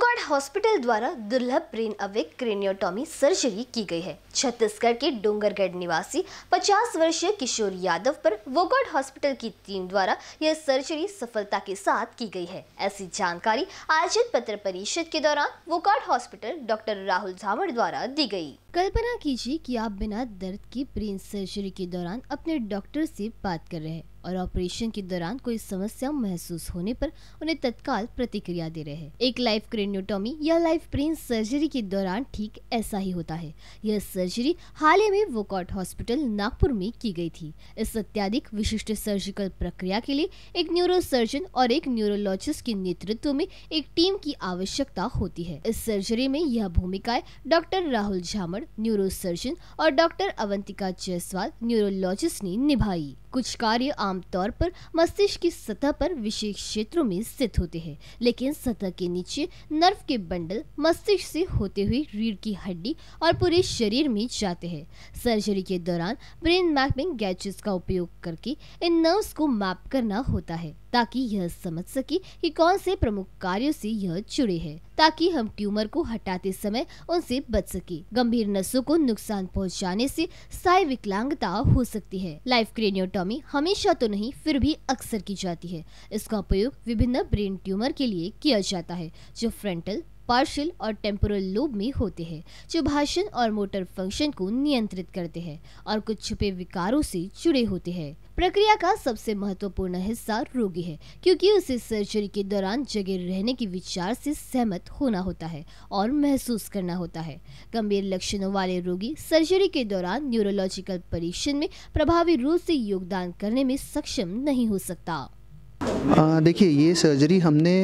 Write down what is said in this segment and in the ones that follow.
Phogat hospital द्वारा दुर्लभ brain awake क्रेनियोटॉमी surgery की गई है छत्तीसगढ़ के डोंगरगढ़ निवासी 50 वर्षीय किशोर यादव पर वोगाट हॉस्पिटल की टीम द्वारा यह सर्जरी सफलता के साथ की गई है ऐसी जानकारी आयोजित पत्र परिषद के दौरान वोगाट हॉस्पिटल डॉक्टर राहुल झावड़ द्वारा दी गयी कल्पना कीजिए की कि आप बिना दर्द की ब्रेन सर्जरी के दौरान अपने डॉक्टर ऐसी बात कर रहे हैं और ऑपरेशन के दौरान कोई समस्या महसूस होने पर उन्हें तत्काल प्रतिक्रिया दे रहे हैं एक लाइफ क्रेनियोटॉमी या लाइफ ब्रेन सर्जरी के दौरान ठीक ऐसा ही होता है यह सर्जरी हाल ही में वोकॉट हॉस्पिटल नागपुर में की गई थी इस अत्याधिक विशिष्ट सर्जिकल प्रक्रिया के लिए एक न्यूरोसर्जन और एक न्यूरोलॉजिस्ट के नेतृत्व में एक टीम की आवश्यकता होती है इस सर्जरी में यह भूमिकाएं डॉक्टर राहुल झामड़ न्यूरोसर्जन और डॉक्टर अवंतिका जायसवाल न्यूरोलॉजिस्ट ने निभाई कुछ कार्य आमतौर पर मस्तिष्क की सतह पर विशेष क्षेत्रों में स्थित होते हैं लेकिन सतह के नीचे नर्व के बंडल मस्तिष्क से होते हुए रीढ़ की हड्डी और पूरे शरीर में जाते हैं सर्जरी के दौरान ब्रेन मैपिंग गैजेट्स का उपयोग करके इन नर्व्स को मैप करना होता है ताकि यह समझ सके कि कौन से प्रमुख कार्यों से यह जुड़े हैं ताकि हम ट्यूमर को हटाते समय उनसे बच सके गंभीर नसों को नुकसान पहुंचाने से साय विकलांगता हो सकती है लाइफ क्रेनियोटॉमी हमेशा तो नहीं फिर भी अक्सर की जाती है इसका उपयोग विभिन्न ब्रेन ट्यूमर के लिए किया जाता है जो फ्रंटल पार्शियल और टेम्पोरल लोब में होते हैं जो भाषण और मोटर फंक्शन को नियंत्रित करते हैं और कुछ छुपे विकारों से जुड़े होते हैं प्रक्रिया का सबसे महत्वपूर्ण हिस्सा रोगी है क्योंकि उसे सर्जरी के दौरान जगह रहने के विचार से सहमत होना होता है और महसूस करना होता है गंभीर लक्षणों वाले रोगी सर्जरी के दौरान न्यूरोलॉजिकल परीक्षण में प्रभावी रूप से योगदान करने में सक्षम नहीं हो सकता देखिए ये सर्जरी हमने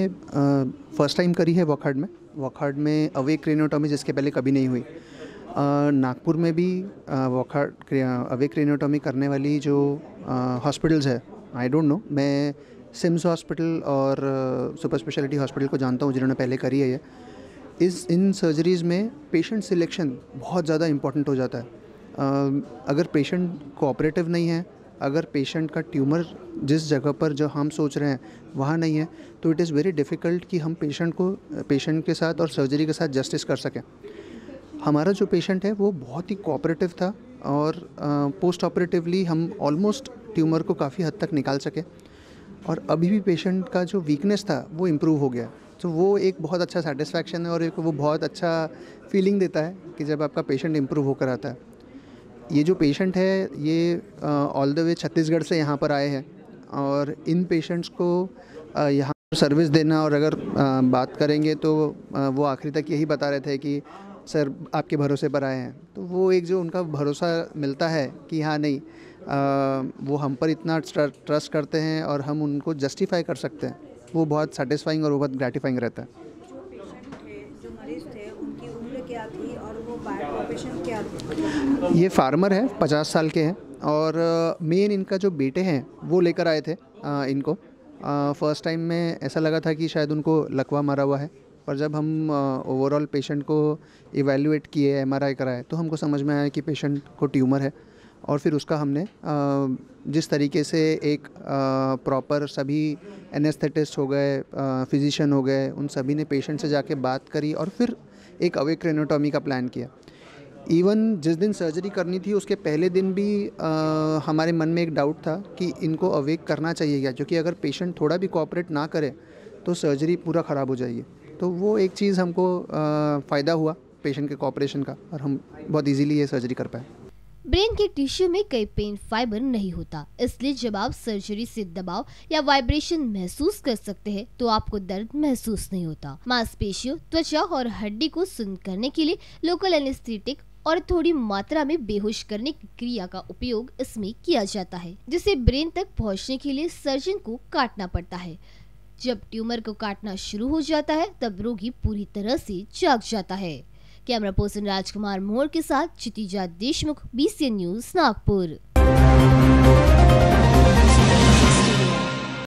फर्स्ट टाइम करी है वखड़ में वखाड़ में अवेक क्रेनोटॉमी जिसके पहले कभी नहीं हुई नागपुर में भी वखाड़ अवेक क्रेनोटॉमी करने वाली जो हॉस्पिटल्स है आई डोंट नो मैं सिम्स हॉस्पिटल और सुपर स्पेशलिटी हॉस्पिटल को जानता हूँ जिन्होंने पहले करी है ये इस इन सर्जरीज़ में पेशेंट सिलेक्शन बहुत ज़्यादा इम्पोर्टेंट हो जाता है अगर पेशेंट कोऑपरेटिव नहीं है अगर पेशेंट का ट्यूमर जिस जगह पर जो हम सोच रहे हैं वहाँ नहीं है तो इट इज़ वेरी डिफ़िकल्ट कि हम पेशेंट को पेशेंट के साथ और सर्जरी के साथ जस्टिस कर सकें हमारा जो पेशेंट है वो बहुत ही कोऑपरेटिव था और पोस्ट ऑपरेटिवली हम ऑलमोस्ट ट्यूमर को काफ़ी हद तक निकाल सके और अभी भी पेशेंट का जो वीकनेस था वो इम्प्रूव हो गया तो वो एक बहुत अच्छा सेटिस्फैक्शन है और एक वो बहुत अच्छा फीलिंग देता है कि जब आपका पेशेंट इम्प्रूव होकर आता है ये जो पेशेंट है ये ऑल द वे छत्तीसगढ़ से यहाँ पर आए हैं और इन पेशेंट्स को यहाँ सर्विस देना और अगर बात करेंगे तो वो आखिरी तक यही बता रहे थे कि सर आपके भरोसे पर आए हैं तो वो एक जो उनका भरोसा मिलता है कि हाँ नहीं आ, वो हम पर इतना ट्रस्ट करते हैं और हम उनको जस्टिफाई कर सकते हैं वो बहुत सेटिस्फाइंग और वो बहुत ग्रेटिफाइंग रहता है प्रोफेशन क्या है ये फार्मर है पचास साल के हैं और मेन uh, इनका जो बेटे हैं वो लेकर आए थे आ, uh, इनको फर्स्ट uh, टाइम में ऐसा लगा था कि शायद उनको लकवा मारा हुआ है पर जब हम ओवरऑल पेशेंट को इवेल्यूएट किए एम आर कराए तो हमको समझ में आया कि पेशेंट को ट्यूमर है और फिर उसका हमने जिस तरीके से एक प्रॉपर सभी एनेस्थेटिस्ट हो गए फिजिशियन हो गए उन सभी ने पेशेंट से जाके बात करी और फिर एक अवे क्रेनोटॉमी का प्लान किया इवन जिस दिन सर्जरी करनी थी उसके पहले दिन भी आ, हमारे मन में एक डाउट था कि इनको अवेक करना चाहिए क्या क्योंकि अगर पेशेंट थोड़ा भी कॉपरेट ना करे तो सर्जरी पूरा ख़राब हो जाएगी तो वो एक चीज़ हमको आ, फ़ायदा हुआ पेशेंट के कॉपरेशन का और हम बहुत इजीली ये सर्जरी कर पाए ब्रेन के टिश्यू में कई पेन फाइबर नहीं होता इसलिए जब आप सर्जरी से दबाव या वाइब्रेशन महसूस कर सकते हैं तो आपको दर्द महसूस नहीं होता मांसपेशियों त्वचा और हड्डी को सुन करने के लिए लोकल एनेस्थेटिक और थोड़ी मात्रा में बेहोश करने की क्रिया का उपयोग इसमें किया जाता है जिसे ब्रेन तक पहुंचने के लिए सर्जन को काटना पड़ता है जब ट्यूमर को काटना शुरू हो जाता है तब रोगी पूरी तरह से जाग जाता है कैमरा पर्सन राजकुमार मोर के साथ चितिजा देशमुख बी न्यूज नागपुर